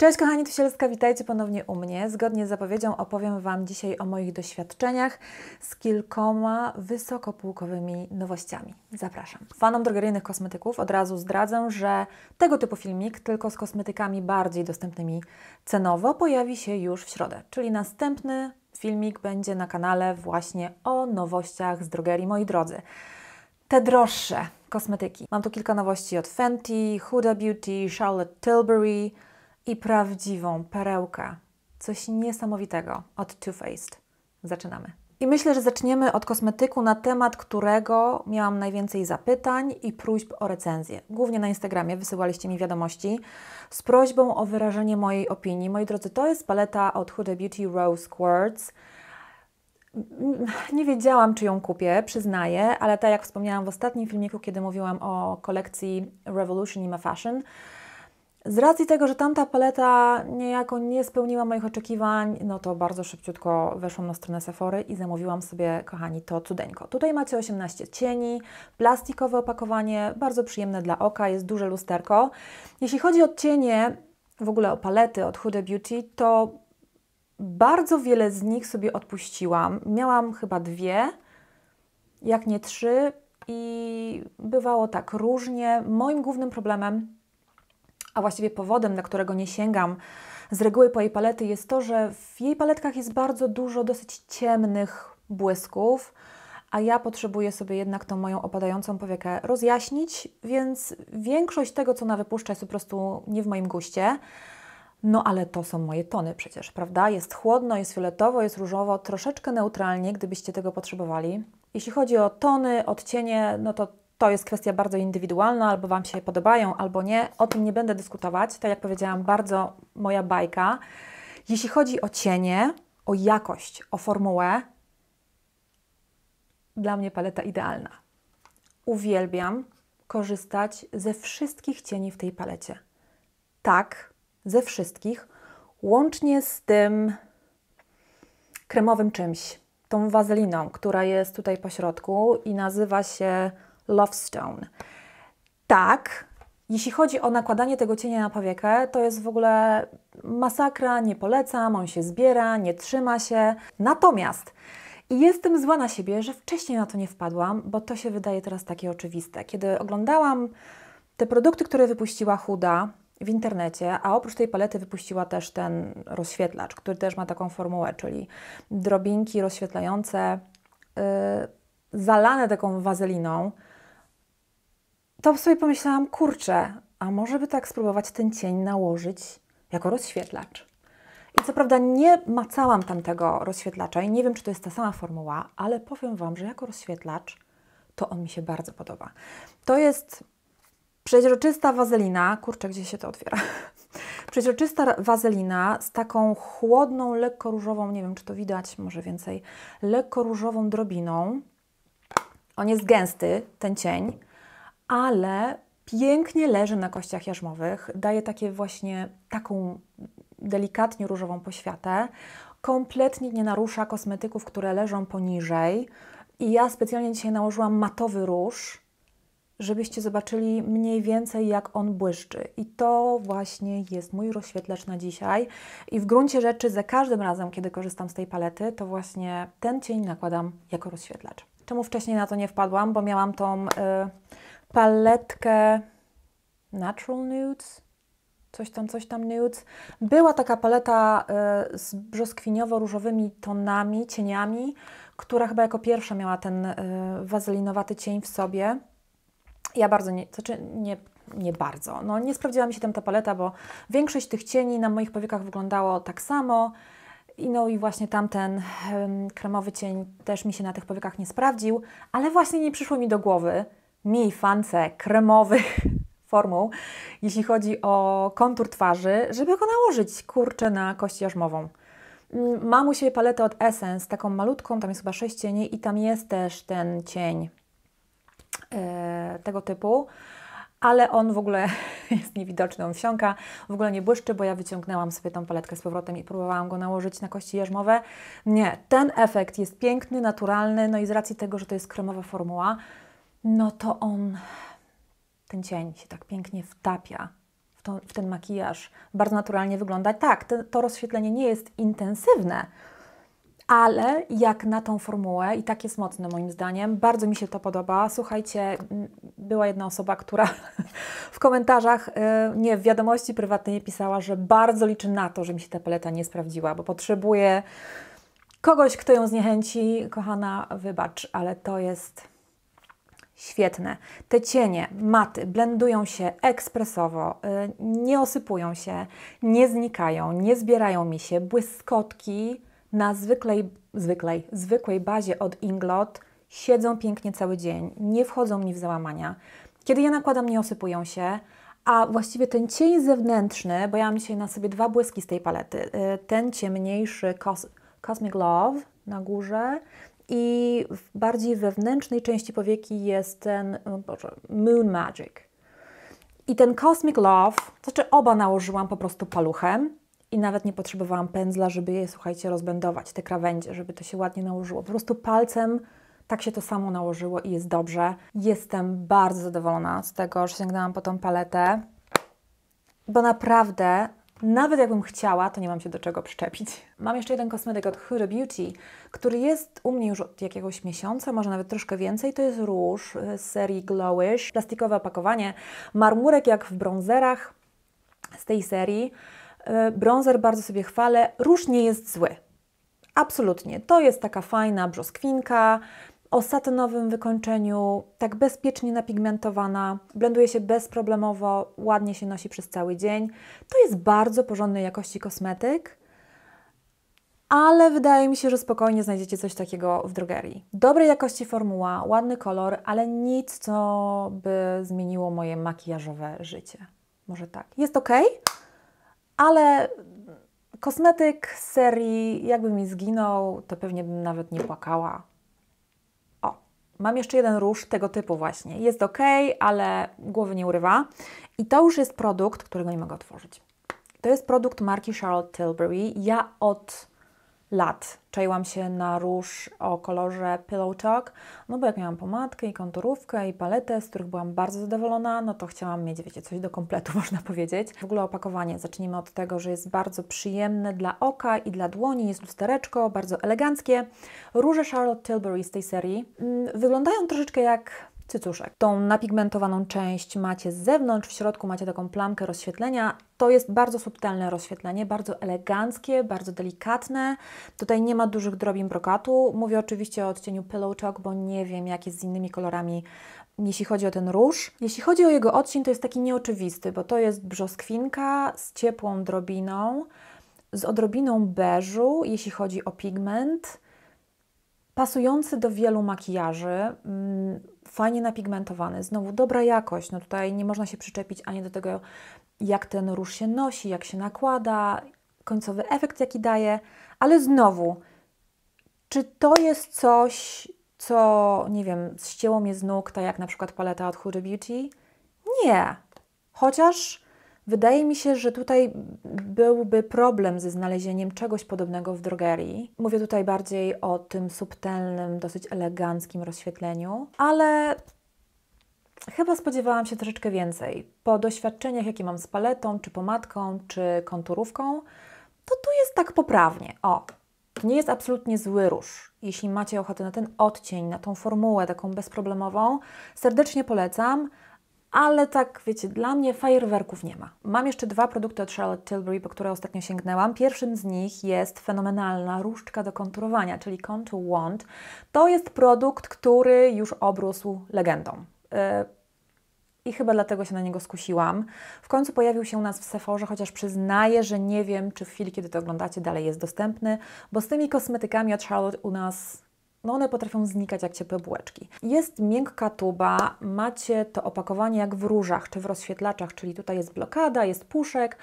Cześć kochani, tu Sielska, witajcie ponownie u mnie. Zgodnie z zapowiedzią opowiem Wam dzisiaj o moich doświadczeniach z kilkoma wysokopółkowymi nowościami. Zapraszam. Fanom drogeryjnych kosmetyków od razu zdradzę, że tego typu filmik, tylko z kosmetykami bardziej dostępnymi cenowo, pojawi się już w środę, czyli następny filmik będzie na kanale właśnie o nowościach z drogerii, moi drodzy. Te droższe kosmetyki. Mam tu kilka nowości od Fenty, Huda Beauty, Charlotte Tilbury, i prawdziwą perełkę. Coś niesamowitego od Too Faced. Zaczynamy. I myślę, że zaczniemy od kosmetyku, na temat którego miałam najwięcej zapytań i próśb o recenzję. Głównie na Instagramie wysyłaliście mi wiadomości z prośbą o wyrażenie mojej opinii. Moi drodzy, to jest paleta od Huda Beauty Rose Quartz. Nie wiedziałam, czy ją kupię, przyznaję, ale tak jak wspomniałam w ostatnim filmiku, kiedy mówiłam o kolekcji Revolution i Fashion, z racji tego, że tamta paleta niejako nie spełniła moich oczekiwań, no to bardzo szybciutko weszłam na stronę Sephory i zamówiłam sobie, kochani, to cudeńko. Tutaj macie 18 cieni, plastikowe opakowanie, bardzo przyjemne dla oka, jest duże lusterko. Jeśli chodzi o cienie, w ogóle o palety od Huda Beauty, to bardzo wiele z nich sobie odpuściłam. Miałam chyba dwie, jak nie trzy i bywało tak różnie. Moim głównym problemem a właściwie powodem, dla którego nie sięgam z reguły po jej palety, jest to, że w jej paletkach jest bardzo dużo dosyć ciemnych błysków, a ja potrzebuję sobie jednak tą moją opadającą powiekę rozjaśnić, więc większość tego, co ona wypuszcza, jest po prostu nie w moim guście. No ale to są moje tony przecież, prawda? Jest chłodno, jest fioletowo, jest różowo, troszeczkę neutralnie, gdybyście tego potrzebowali. Jeśli chodzi o tony, odcienie, no to to jest kwestia bardzo indywidualna, albo Wam się podobają, albo nie. O tym nie będę dyskutować. Tak jak powiedziałam, bardzo moja bajka. Jeśli chodzi o cienie, o jakość, o formułę, dla mnie paleta idealna. Uwielbiam korzystać ze wszystkich cieni w tej palecie. Tak, ze wszystkich, łącznie z tym kremowym czymś, tą wazeliną, która jest tutaj po środku i nazywa się Love Stone. Tak, jeśli chodzi o nakładanie tego cienia na powiekę, to jest w ogóle masakra, nie polecam, on się zbiera, nie trzyma się. Natomiast i jestem zła na siebie, że wcześniej na to nie wpadłam, bo to się wydaje teraz takie oczywiste. Kiedy oglądałam te produkty, które wypuściła Huda w internecie, a oprócz tej palety wypuściła też ten rozświetlacz, który też ma taką formułę, czyli drobinki rozświetlające, yy, zalane taką wazeliną, to sobie pomyślałam, kurczę, a może by tak spróbować ten cień nałożyć jako rozświetlacz. I co prawda nie macałam tamtego rozświetlacza i nie wiem, czy to jest ta sama formuła, ale powiem Wam, że jako rozświetlacz to on mi się bardzo podoba. To jest przeźroczysta wazelina, kurczę, gdzie się to otwiera? Przeźroczysta wazelina z taką chłodną, lekko różową, nie wiem czy to widać, może więcej, lekko różową drobiną. On jest gęsty, ten cień ale pięknie leży na kościach jarzmowych, daje takie właśnie taką delikatnie różową poświatę, kompletnie nie narusza kosmetyków, które leżą poniżej. I ja specjalnie dzisiaj nałożyłam matowy róż, żebyście zobaczyli mniej więcej, jak on błyszczy. I to właśnie jest mój rozświetlacz na dzisiaj. I w gruncie rzeczy za każdym razem, kiedy korzystam z tej palety, to właśnie ten cień nakładam jako rozświetlacz. Czemu wcześniej na to nie wpadłam? Bo miałam tą... Y, paletkę Natural Nudes, coś tam, coś tam nudes. Była taka paleta e, z brzoskwiniowo-różowymi tonami, cieniami, która chyba jako pierwsza miała ten e, wazelinowaty cień w sobie. Ja bardzo nie, znaczy nie, nie bardzo, no nie sprawdziła mi się tam ta paleta, bo większość tych cieni na moich powiekach wyglądało tak samo. I no i właśnie tamten kremowy cień też mi się na tych powiekach nie sprawdził, ale właśnie nie przyszło mi do głowy, mi, fance kremowych formuł, jeśli chodzi o kontur twarzy, żeby go nałożyć, kurczę, na kość jarzmową. Mm, mam u siebie paletę od Essence, taką malutką, tam jest chyba 6 cieni i tam jest też ten cień yy, tego typu, ale on w ogóle jest niewidoczny, on wsiąka, w ogóle nie błyszczy, bo ja wyciągnęłam sobie tą paletkę z powrotem i próbowałam go nałożyć na kości jarzmowe. Nie, ten efekt jest piękny, naturalny, no i z racji tego, że to jest kremowa formuła, no to on, ten cień się tak pięknie wtapia w, to, w ten makijaż. Bardzo naturalnie wygląda. Tak, te, to rozświetlenie nie jest intensywne, ale jak na tą formułę, i tak jest mocne moim zdaniem, bardzo mi się to podoba. Słuchajcie, była jedna osoba, która w komentarzach, y, nie, w wiadomości prywatnej pisała, że bardzo liczy na to, że mi się ta paleta nie sprawdziła, bo potrzebuje kogoś, kto ją zniechęci. Kochana, wybacz, ale to jest świetne. Te cienie, maty blendują się ekspresowo, y, nie osypują się, nie znikają, nie zbierają mi się. Błyskotki na zwykłej, zwykłej, zwykłej bazie od Inglot siedzą pięknie cały dzień, nie wchodzą mi w załamania. Kiedy je nakładam, nie osypują się, a właściwie ten cień zewnętrzny, bo ja mam dzisiaj na sobie dwa błyski z tej palety, y, ten ciemniejszy Cos Cosmic Love na górze i w bardziej wewnętrznej części powieki jest ten Boże, Moon Magic. I ten Cosmic Love, znaczy oba nałożyłam po prostu paluchem i nawet nie potrzebowałam pędzla, żeby je, słuchajcie, rozbędować, te krawędzie, żeby to się ładnie nałożyło. Po prostu palcem tak się to samo nałożyło i jest dobrze. Jestem bardzo zadowolona z tego, że sięgnęłam po tą paletę, bo naprawdę nawet jakbym chciała, to nie mam się do czego przyczepić. Mam jeszcze jeden kosmetyk od Huda Beauty, który jest u mnie już od jakiegoś miesiąca, może nawet troszkę więcej. To jest róż z serii Glowish. Plastikowe opakowanie, marmurek jak w bronzerach z tej serii. E, bronzer bardzo sobie chwalę. Róż nie jest zły. Absolutnie. To jest taka fajna brzoskwinka, o satynowym wykończeniu, tak bezpiecznie napigmentowana, blenduje się bezproblemowo, ładnie się nosi przez cały dzień. To jest bardzo porządnej jakości kosmetyk, ale wydaje mi się, że spokojnie znajdziecie coś takiego w drogerii. Dobrej jakości formuła, ładny kolor, ale nic, co by zmieniło moje makijażowe życie. Może tak. Jest ok, ale kosmetyk z serii jakby mi zginął, to pewnie bym nawet nie płakała. Mam jeszcze jeden róż tego typu właśnie. Jest ok, ale głowy nie urywa. I to już jest produkt, którego nie mogę otworzyć. To jest produkt marki Charlotte Tilbury. Ja od lat czaiłam się na róż o kolorze Pillow Talk, no bo jak miałam pomadkę i konturówkę i paletę, z których byłam bardzo zadowolona, no to chciałam mieć, wiecie, coś do kompletu, można powiedzieć. W ogóle opakowanie, zacznijmy od tego, że jest bardzo przyjemne dla oka i dla dłoni, jest lustereczko, bardzo eleganckie. Róże Charlotte Tilbury z tej serii mm, wyglądają troszeczkę jak cycuszek. Tą napigmentowaną część macie z zewnątrz, w środku macie taką plamkę rozświetlenia. To jest bardzo subtelne rozświetlenie, bardzo eleganckie, bardzo delikatne. Tutaj nie ma dużych drobin brokatu. Mówię oczywiście o odcieniu Pillow Chalk, bo nie wiem jak jest z innymi kolorami jeśli chodzi o ten róż. Jeśli chodzi o jego odcień, to jest taki nieoczywisty, bo to jest brzoskwinka z ciepłą drobiną, z odrobiną beżu, jeśli chodzi o pigment pasujący do wielu makijaży, mm, fajnie napigmentowany, znowu dobra jakość. No tutaj nie można się przyczepić ani do tego, jak ten róż się nosi, jak się nakłada, końcowy efekt, jaki daje, ale znowu, czy to jest coś, co, nie wiem, ścięło mnie z nóg, tak jak na przykład paleta od Huda Beauty? Nie. Chociaż Wydaje mi się, że tutaj byłby problem ze znalezieniem czegoś podobnego w drogerii. Mówię tutaj bardziej o tym subtelnym, dosyć eleganckim rozświetleniu, ale chyba spodziewałam się troszeczkę więcej. Po doświadczeniach, jakie mam z paletą, czy pomadką, czy konturówką, to tu jest tak poprawnie. O, to nie jest absolutnie zły róż. Jeśli macie ochotę na ten odcień, na tą formułę taką bezproblemową, serdecznie polecam ale tak, wiecie, dla mnie fajerwerków nie ma. Mam jeszcze dwa produkty od Charlotte Tilbury, po które ostatnio sięgnęłam. Pierwszym z nich jest fenomenalna różdżka do konturowania, czyli Contour Wand. To jest produkt, który już obrósł legendą. Yy, i chyba dlatego się na niego skusiłam. W końcu pojawił się u nas w Sephorze, chociaż przyznaję, że nie wiem, czy w chwili, kiedy to oglądacie, dalej jest dostępny, bo z tymi kosmetykami od Charlotte u nas no one potrafią znikać jak ciepłe bułeczki. Jest miękka tuba, macie to opakowanie jak w różach czy w rozświetlaczach, czyli tutaj jest blokada, jest puszek,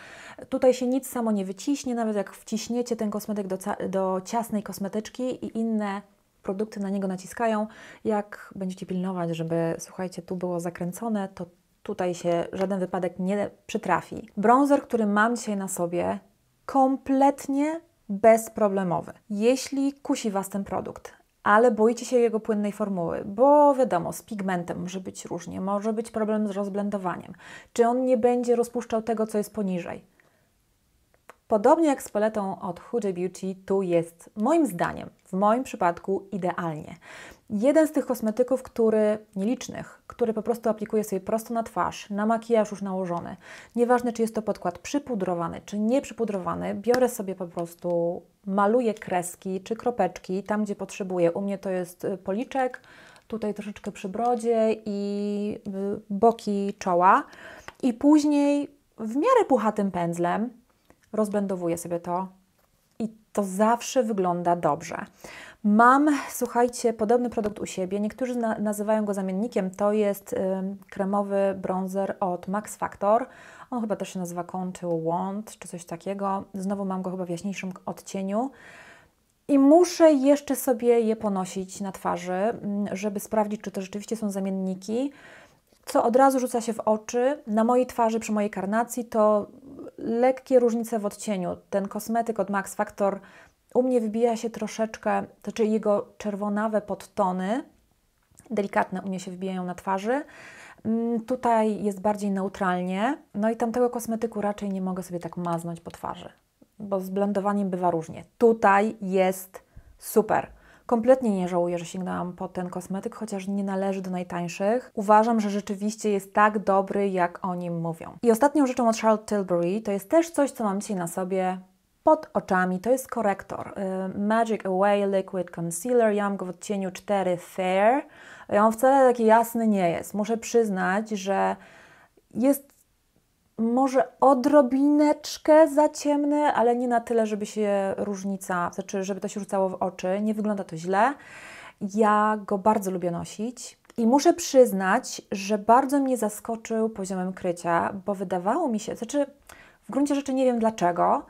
tutaj się nic samo nie wyciśnie, nawet jak wciśniecie ten kosmetyk do, do ciasnej kosmetyczki i inne produkty na niego naciskają, jak będziecie pilnować, żeby, słuchajcie, tu było zakręcone, to tutaj się żaden wypadek nie przytrafi. Bronzer, który mam dzisiaj na sobie, kompletnie bezproblemowy. Jeśli kusi Was ten produkt, ale boicie się jego płynnej formuły, bo wiadomo, z pigmentem może być różnie, może być problem z rozblendowaniem. Czy on nie będzie rozpuszczał tego, co jest poniżej? Podobnie jak z paletą od Huda Beauty, tu jest moim zdaniem, w moim przypadku idealnie. Jeden z tych kosmetyków, który nielicznych, który po prostu aplikuję sobie prosto na twarz, na makijaż już nałożony. Nieważne, czy jest to podkład przypudrowany, czy nieprzypudrowany, biorę sobie po prostu, maluję kreski czy kropeczki tam, gdzie potrzebuję. U mnie to jest y, policzek, tutaj troszeczkę przy brodzie i y, boki czoła. I później w miarę puchatym pędzlem rozblendowuję sobie to i to zawsze wygląda dobrze. Mam, słuchajcie, podobny produkt u siebie. Niektórzy na nazywają go zamiennikiem. To jest y, kremowy bronzer od Max Factor. On chyba też się nazywa Contour Wand czy coś takiego. Znowu mam go chyba w jaśniejszym odcieniu. I muszę jeszcze sobie je ponosić na twarzy, żeby sprawdzić, czy to rzeczywiście są zamienniki. Co od razu rzuca się w oczy, na mojej twarzy, przy mojej karnacji, to lekkie różnice w odcieniu. Ten kosmetyk od Max Factor u mnie wybija się troszeczkę, to znaczy jego czerwonawe podtony, delikatne u mnie się wybijają na twarzy. Mm, tutaj jest bardziej neutralnie, no i tamtego kosmetyku raczej nie mogę sobie tak maznąć po twarzy, bo z blendowaniem bywa różnie. Tutaj jest super. Kompletnie nie żałuję, że sięgnęłam po ten kosmetyk, chociaż nie należy do najtańszych. Uważam, że rzeczywiście jest tak dobry, jak o nim mówią. I ostatnią rzeczą od Charlotte Tilbury to jest też coś, co mam dzisiaj na sobie pod oczami. To jest korektor y, Magic Away Liquid Concealer. Ja mam go w odcieniu 4 Fair. On wcale taki jasny nie jest. Muszę przyznać, że jest może odrobineczkę za ciemny, ale nie na tyle, żeby się różnica, znaczy żeby to się rzucało w oczy. Nie wygląda to źle. Ja go bardzo lubię nosić. I muszę przyznać, że bardzo mnie zaskoczył poziomem krycia, bo wydawało mi się, znaczy w gruncie rzeczy nie wiem dlaczego,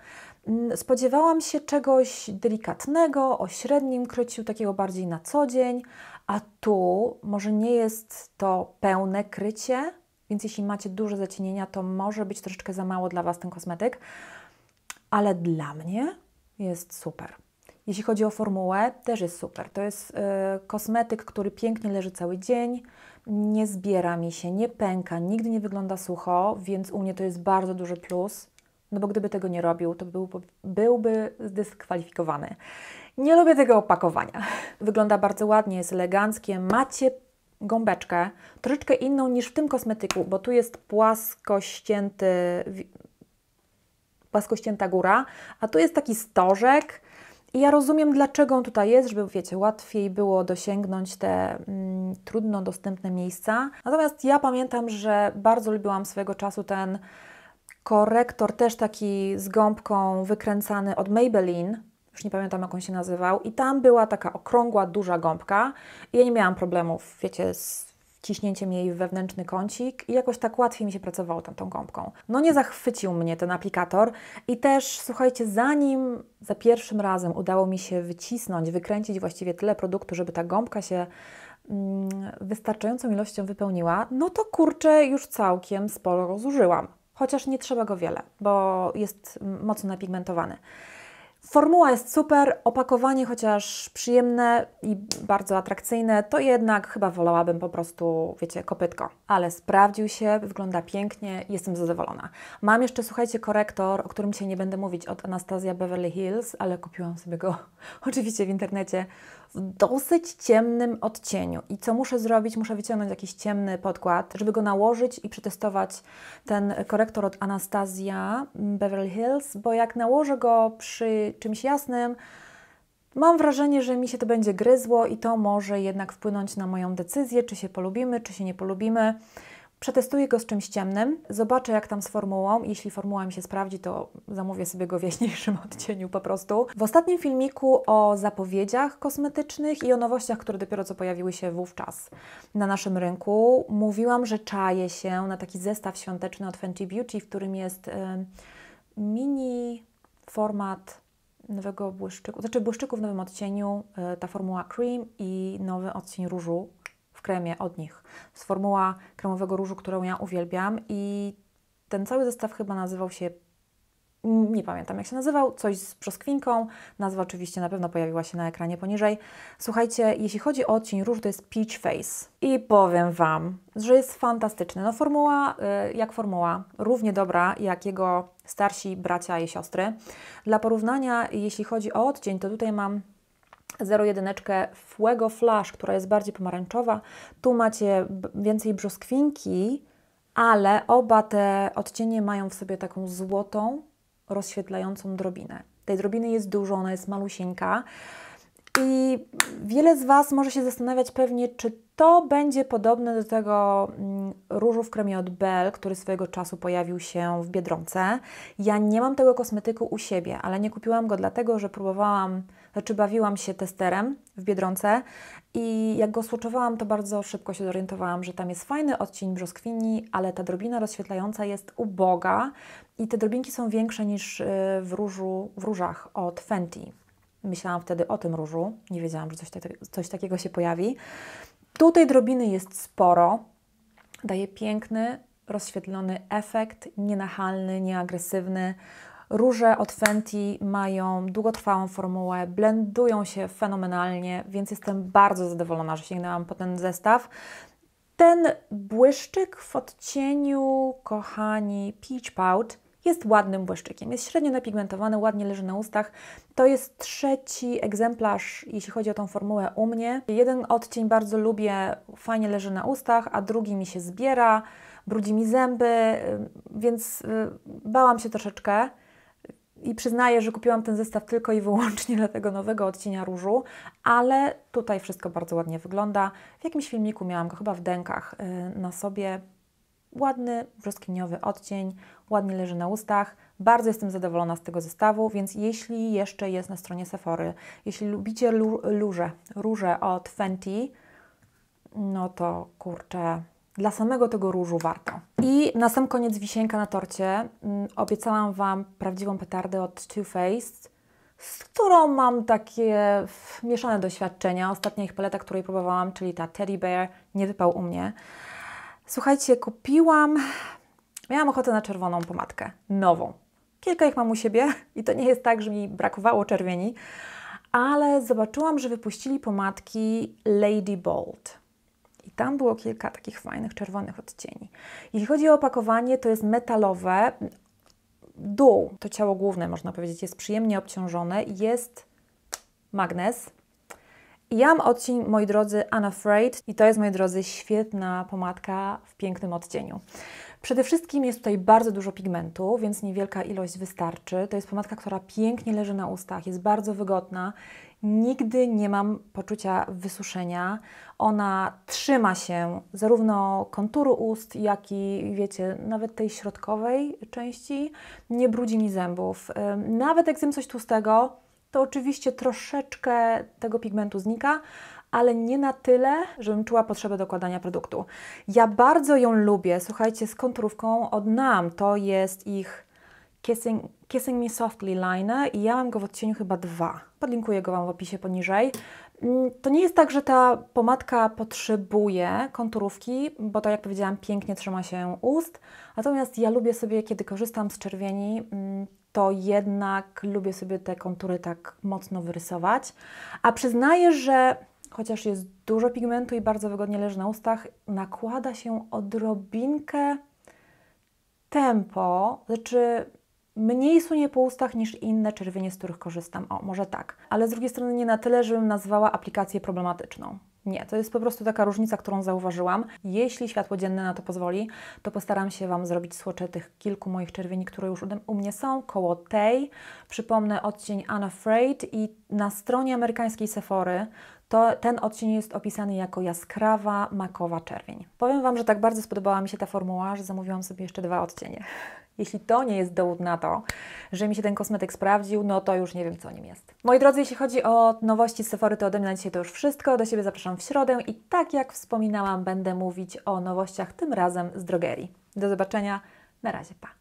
Spodziewałam się czegoś delikatnego, o średnim kryciu, takiego bardziej na co dzień, a tu może nie jest to pełne krycie, więc jeśli macie duże zacienienia, to może być troszeczkę za mało dla Was ten kosmetyk, ale dla mnie jest super. Jeśli chodzi o formułę, też jest super. To jest yy, kosmetyk, który pięknie leży cały dzień, nie zbiera mi się, nie pęka, nigdy nie wygląda sucho, więc u mnie to jest bardzo duży plus. No bo gdyby tego nie robił, to byłby zdyskwalifikowany. Nie lubię tego opakowania. Wygląda bardzo ładnie, jest eleganckie. Macie gąbeczkę, troszeczkę inną niż w tym kosmetyku, bo tu jest płaskościęty, płaskościęta góra, a tu jest taki stożek. I ja rozumiem, dlaczego on tutaj jest, żeby, wiecie, łatwiej było dosięgnąć te mm, trudno dostępne miejsca. Natomiast ja pamiętam, że bardzo lubiłam swojego czasu ten korektor też taki z gąbką wykręcany od Maybelline, już nie pamiętam jak on się nazywał, i tam była taka okrągła, duża gąbka. I ja nie miałam problemów, wiecie, z wciśnięciem jej w wewnętrzny kącik i jakoś tak łatwiej mi się pracowało tam tą gąbką. No nie zachwycił mnie ten aplikator i też, słuchajcie, zanim za pierwszym razem udało mi się wycisnąć, wykręcić właściwie tyle produktu, żeby ta gąbka się mm, wystarczającą ilością wypełniła, no to kurczę, już całkiem sporo zużyłam chociaż nie trzeba go wiele, bo jest mocno napigmentowany. Formuła jest super, opakowanie chociaż przyjemne i bardzo atrakcyjne, to jednak chyba wolałabym po prostu, wiecie, kopytko. Ale sprawdził się, wygląda pięknie, jestem zadowolona. Mam jeszcze, słuchajcie, korektor, o którym dzisiaj nie będę mówić, od Anastazja Beverly Hills, ale kupiłam sobie go oczywiście w internecie w dosyć ciemnym odcieniu. I co muszę zrobić? Muszę wyciągnąć jakiś ciemny podkład, żeby go nałożyć i przetestować ten korektor od Anastazja Beverly Hills, bo jak nałożę go przy czymś jasnym, mam wrażenie, że mi się to będzie gryzło i to może jednak wpłynąć na moją decyzję, czy się polubimy, czy się nie polubimy. Przetestuję go z czymś ciemnym, zobaczę jak tam z formułą. Jeśli formuła mi się sprawdzi, to zamówię sobie go w jaśniejszym odcieniu po prostu. W ostatnim filmiku o zapowiedziach kosmetycznych i o nowościach, które dopiero co pojawiły się wówczas na naszym rynku, mówiłam, że czaję się na taki zestaw świąteczny od Fenty Beauty, w którym jest mini format nowego błyszczyku, znaczy błyszczyku w nowym odcieniu, e, ta formuła cream i nowy odcień różu w kremie od nich. z formuła kremowego różu, którą ja uwielbiam i ten cały zestaw chyba nazywał się nie pamiętam jak się nazywał, coś z brzoskwinką. Nazwa oczywiście na pewno pojawiła się na ekranie poniżej. Słuchajcie, jeśli chodzi o odcień róż, to jest Peach Face. I powiem Wam, że jest fantastyczny. No formuła y, jak formuła, równie dobra jak jego starsi bracia i siostry. Dla porównania, jeśli chodzi o odcień, to tutaj mam 01 Fuego Flash, która jest bardziej pomarańczowa. Tu macie więcej brzoskwinki, ale oba te odcienie mają w sobie taką złotą rozświetlającą drobinę. Tej drobiny jest dużo, ona jest malusieńka. I wiele z Was może się zastanawiać pewnie, czy to będzie podobne do tego mm, różu w kremie od Bell, który swojego czasu pojawił się w Biedronce. Ja nie mam tego kosmetyku u siebie, ale nie kupiłam go dlatego, że próbowałam, znaczy bawiłam się testerem w Biedronce i jak go słoczowałam, to bardzo szybko się zorientowałam, że tam jest fajny odcień brzoskwini, ale ta drobina rozświetlająca jest uboga, i te drobinki są większe niż y, w, różu, w różach od Fenty. Myślałam wtedy o tym różu, nie wiedziałam, że coś, tak, coś takiego się pojawi. Tutaj drobiny jest sporo, daje piękny, rozświetlony efekt, nienachalny, nieagresywny. Róże od Fenty mają długotrwałą formułę, blendują się fenomenalnie, więc jestem bardzo zadowolona, że sięgnęłam po ten zestaw. Ten błyszczyk w odcieniu, kochani, Peach Pout jest ładnym błyszczykiem. Jest średnio napigmentowany, ładnie leży na ustach. To jest trzeci egzemplarz, jeśli chodzi o tą formułę u mnie. Jeden odcień bardzo lubię, fajnie leży na ustach, a drugi mi się zbiera, brudzi mi zęby, y, więc y, bałam się troszeczkę. I przyznaję, że kupiłam ten zestaw tylko i wyłącznie dla tego nowego odcienia różu, ale tutaj wszystko bardzo ładnie wygląda. W jakimś filmiku miałam go chyba w dękach y, na sobie, ładny, brzoskwiniowy odcień, ładnie leży na ustach. Bardzo jestem zadowolona z tego zestawu, więc jeśli jeszcze jest na stronie Sephory, jeśli lubicie lu róże od Fenty, no to kurczę, dla samego tego różu warto. I na sam koniec wisienka na torcie. Mm, obiecałam Wam prawdziwą petardę od Too Faced, z którą mam takie mieszane doświadczenia. Ostatnia ich paleta, której próbowałam, czyli ta Teddy Bear, nie wypał u mnie. Słuchajcie, kupiłam, miałam ochotę na czerwoną pomadkę, nową. Kilka ich mam u siebie i to nie jest tak, że mi brakowało czerwieni, ale zobaczyłam, że wypuścili pomadki Lady Bold. I tam było kilka takich fajnych czerwonych odcieni. Jeśli chodzi o opakowanie, to jest metalowe. Dół, to ciało główne, można powiedzieć, jest przyjemnie obciążone. Jest magnes, ja mam odcień, moi drodzy, Unafraid i to jest, moi drodzy, świetna pomadka w pięknym odcieniu. Przede wszystkim jest tutaj bardzo dużo pigmentu, więc niewielka ilość wystarczy. To jest pomadka, która pięknie leży na ustach, jest bardzo wygodna. Nigdy nie mam poczucia wysuszenia. Ona trzyma się zarówno konturu ust, jak i wiecie, nawet tej środkowej części. Nie brudzi mi zębów. Nawet jak zjem coś tłustego, to oczywiście troszeczkę tego pigmentu znika, ale nie na tyle, żebym czuła potrzebę dokładania produktu. Ja bardzo ją lubię, słuchajcie, z konturówką od NAM. To jest ich Kissing, Kissing Me Softly Liner i ja mam go w odcieniu chyba dwa. Podlinkuję go Wam w opisie poniżej. Mm, to nie jest tak, że ta pomadka potrzebuje konturówki, bo tak jak powiedziałam, pięknie trzyma się ust. Natomiast ja lubię sobie, kiedy korzystam z czerwieni, mm, to jednak lubię sobie te kontury tak mocno wyrysować. A przyznaję, że chociaż jest dużo pigmentu i bardzo wygodnie leży na ustach, nakłada się odrobinkę tempo, znaczy mniej sunie po ustach niż inne czerwienie, z których korzystam. O, może tak. Ale z drugiej strony nie na tyle, żebym nazwała aplikację problematyczną. Nie, to jest po prostu taka różnica, którą zauważyłam. Jeśli światło dzienne na to pozwoli, to postaram się Wam zrobić słocze tych kilku moich czerwieni, które już u mnie są, koło tej. Przypomnę odcień Unafraid i na stronie amerykańskiej Sephory to ten odcień jest opisany jako jaskrawa makowa czerwień. Powiem Wam, że tak bardzo spodobała mi się ta formuła, że zamówiłam sobie jeszcze dwa odcienie. Jeśli to nie jest dowód na to, że mi się ten kosmetyk sprawdził, no to już nie wiem, co nim jest. Moi drodzy, jeśli chodzi o nowości z Sephory, to ode mnie na dzisiaj to już wszystko. Do siebie zapraszam w środę i tak jak wspominałam, będę mówić o nowościach tym razem z drogerii. Do zobaczenia, na razie, pa!